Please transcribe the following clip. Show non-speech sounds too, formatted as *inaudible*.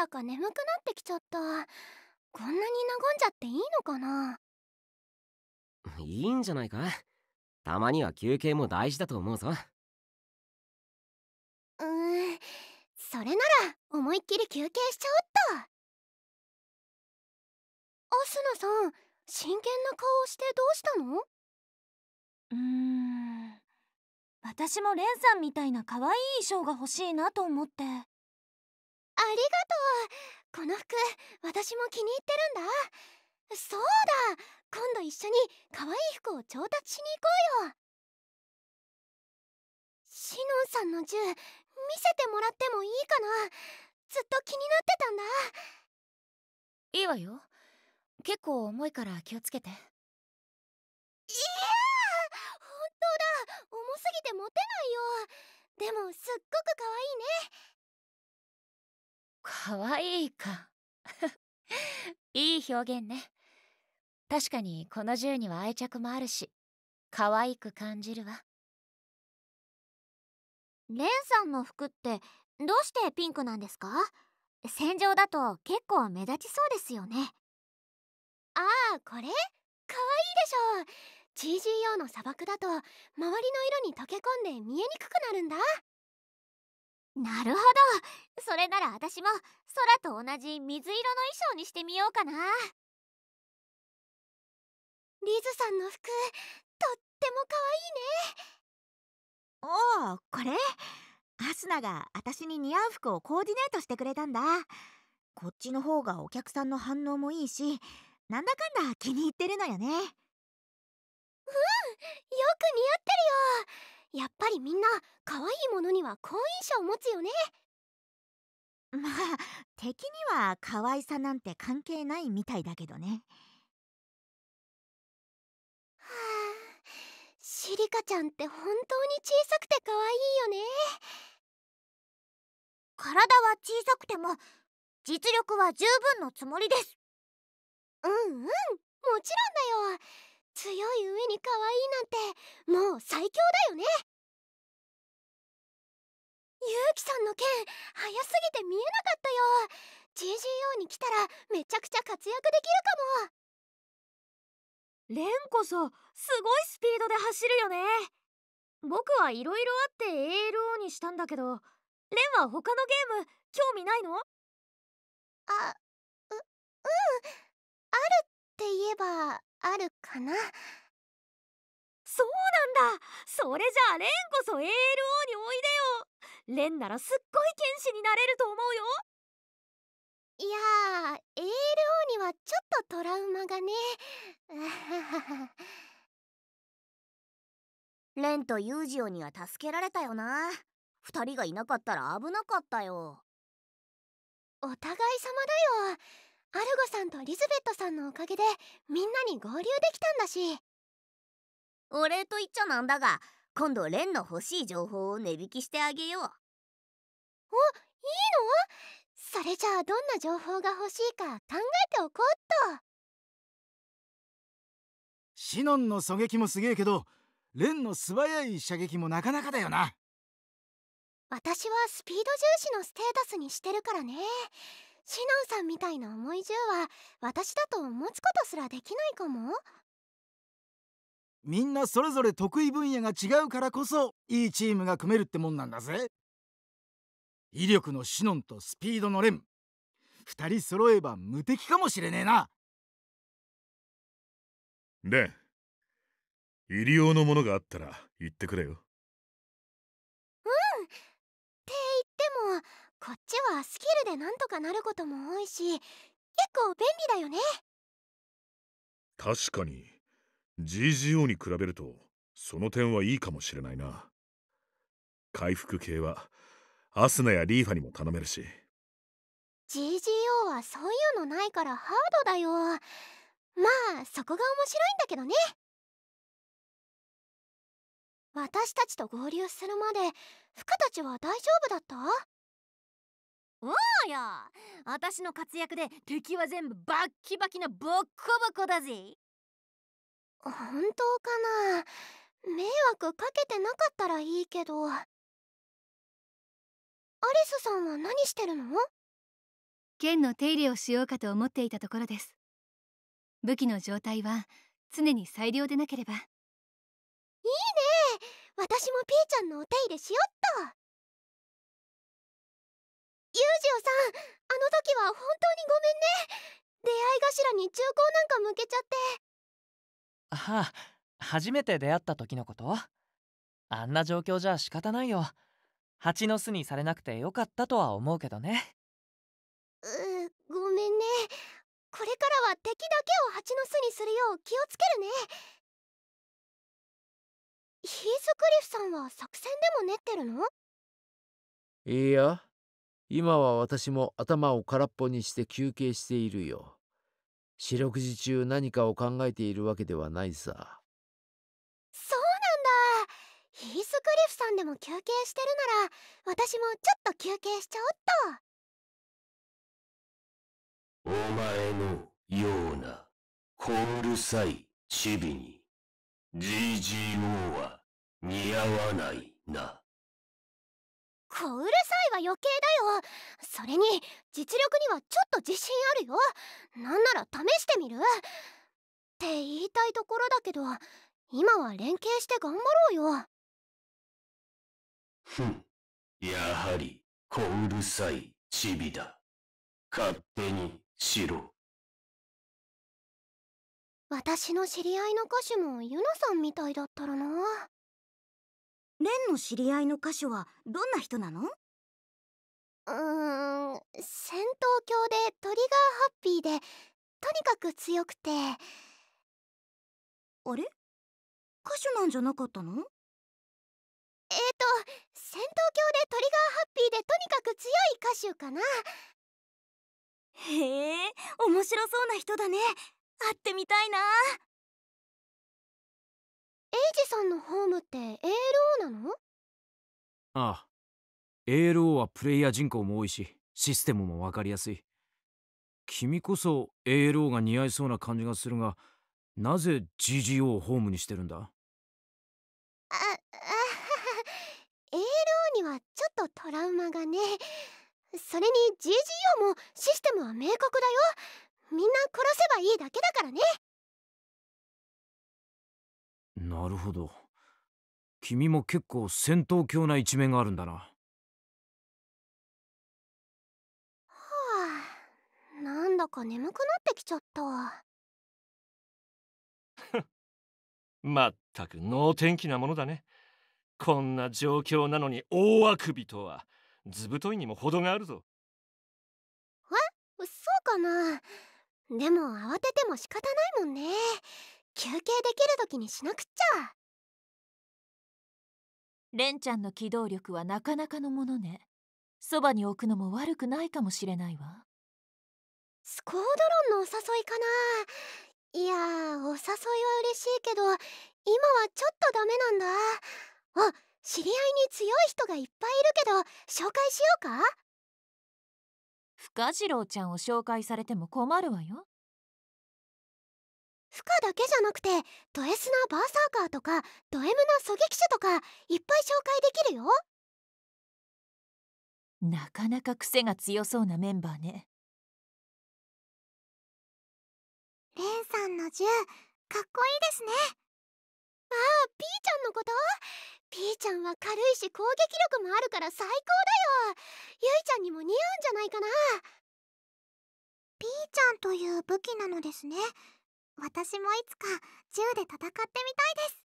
だか眠くなってきちゃったこんなに和んじゃっていいのかないいんじゃないかたまには休憩も大事だと思うぞうーんそれなら思いっきり休憩しちゃおっとアスナさん真剣な顔をしてどうしたのうーん私もレンさんみたいな可愛い衣装が欲しいなと思ってありがとこの服私も気に入ってるんだそうだ今度一緒に可愛い服を調達しに行こうよシノンさんの銃見せてもらってもいいかなずっと気になってたんだいいわよ結構重いから気をつけていや本当だ重すぎて持てないよでもすっごく可愛いね可愛いいか *laughs* いい表現ね確かにこの銃には愛着もあるし可愛く感じるわレンさんの服ってどうしてピンクなんですか戦場だと結構目立ちそうですよねああこれかわいいでしょ GGO の砂漠だと周りの色に溶け込んで見えにくくなるんだなるほどそれなら私も空と同じ水色の衣装にしてみようかなリズさんの服とっても可愛いねおおこれアスナが私に似合う服をコーディネートしてくれたんだこっちの方がお客さんの反応もいいしなんだかんだ気に入ってるのよねうんよく似合ってるよやっぱりみんな可愛いものには好印象を持つよね *laughs* まあ敵には可愛さなんて関係ないみたいだけどねはあシリカちゃんって本当に小さくて可愛いよね体は小さくても実力は十分のつもりですうんうんもちろんだよ強い上に可愛いなんてもう最強だよねゆうきさんの件早すぎて見えなかったよ GGO に来たらめちゃくちゃ活躍できるかもレンこそすごいスピードで走るよね僕はいろいろあって ALO にしたんだけどレンは他のゲーム興味ないのあううんあるって言えばあるかなそうなんだそれじゃあレンこそ ALO においでよレンならすっごい剣士になれると思うよいやー ALO にはちょっとトラウマがね *laughs* レンとユージオには助けられたよな2人がいなかったら危なかったよお互い様だよアルゴさんとリズベットさんのおかげでみんなに合流できたんだしお礼と言っちゃなんだが今度レンの欲しい情報を値引きしてあげようおいいのそれじゃあどんな情報が欲しいか考えておこうっとシノンの狙撃もすげえけどレンの素早い射撃もなかなかだよな私はスピード重視のステータスにしてるからねシノンさんみたいな重い銃は私だと持つことすらできないかもみんなそれぞれ得意分野が違うからこそいいチームが組めるってもんなんだぜ威力のシノンとスピードのレン2人揃えば無敵かもしれねえなレン入り用のものがあったら言ってくれよこっちはスキルでなんとかなることも多いし結構便利だよね確かに GGO に比べるとその点はいいかもしれないな回復系はアスナやリーファにも頼めるし GGO はそういうのないからハードだよまあそこが面白いんだけどね私たちと合流するまで服たちは大丈夫だったおうよ私の活躍で敵は全部バッキバキなボッコボコだぜ本当かな迷惑かけてなかったらいいけどアリスさんは何してるの剣の手入れをしようかと思っていたところです武器の状態は常に最良でなければいいね私もピーちゃんのお手入れしよっとさんあの時は本当にごめんね出会い頭に中高なんか向けちゃってはあ初めて出会った時のことあんな状況じゃ仕方ないよ蜂の巣にされなくてよかったとは思うけどねうごめんねこれからは敵だけを蜂の巣にするよう気をつけるねヒースクリフさんは作戦でも練ってるのいいや今は私も頭を空っぽにして休憩しているよ。四六時中何かを考えているわけではないさ。そうなんだヒースクリフさんでも休憩してるなら私もちょっと休憩しちゃおっとお前のようなこうるさいチビに GGO は似合わないな。こうるさいは余計だよそれに実力にはちょっと自信あるよなんなら試してみるって言いたいところだけど今は連携して頑張ろうよふんやはりこううるさいチビだ勝手にしろ私の知り合いの歌手もユナさんみたいだったらなレンの知り合いの歌手はどんな人なのうーん戦闘狂でトリガーハッピーでとにかく強くてあれ歌手なんじゃなかったのえーと戦闘狂でトリガーハッピーでとにかく強い歌手かなへえ面白そうな人だね会ってみたいなイジさんのホームって ALO なのああ ALO はプレイヤー人口も多いしシステムも分かりやすい君こそ ALO が似合いそうな感じがするがなぜ GGO をホームにしてるんだああ ALO にはちょっとトラウマがねそれに GGO もシステムは明確だよみんな殺せばいいだけだからねなるほど君も結構戦闘狂な一面があるんだなはあなんだか眠くなってきちゃったまったく能天気なものだねこんな状況なのに大あくびとはずぶといにも程があるぞえそうかなでも慌てても仕方ないもんね休憩できる時にしなくっちゃレンちゃんの機動力はなかなかのものねそばに置くのも悪くないかもしれないわスコードロンのお誘いかないやお誘いは嬉しいけど今はちょっとダメなんだあ知り合いに強い人がいっぱいいるけど紹介しようか深次郎ちゃんを紹介されても困るわよ負荷だけじゃなくてド S なバーサーカーとかド M な狙撃手とかいっぱい紹介できるよなかなか癖が強そうなメンバーねレンさんの銃かっこいいですねああピーちゃんのことピーちゃんは軽いし攻撃力もあるから最高だよゆいちゃんにも似合うんじゃないかなピーちゃんという武器なのですね私もいつか銃で戦ってみたいです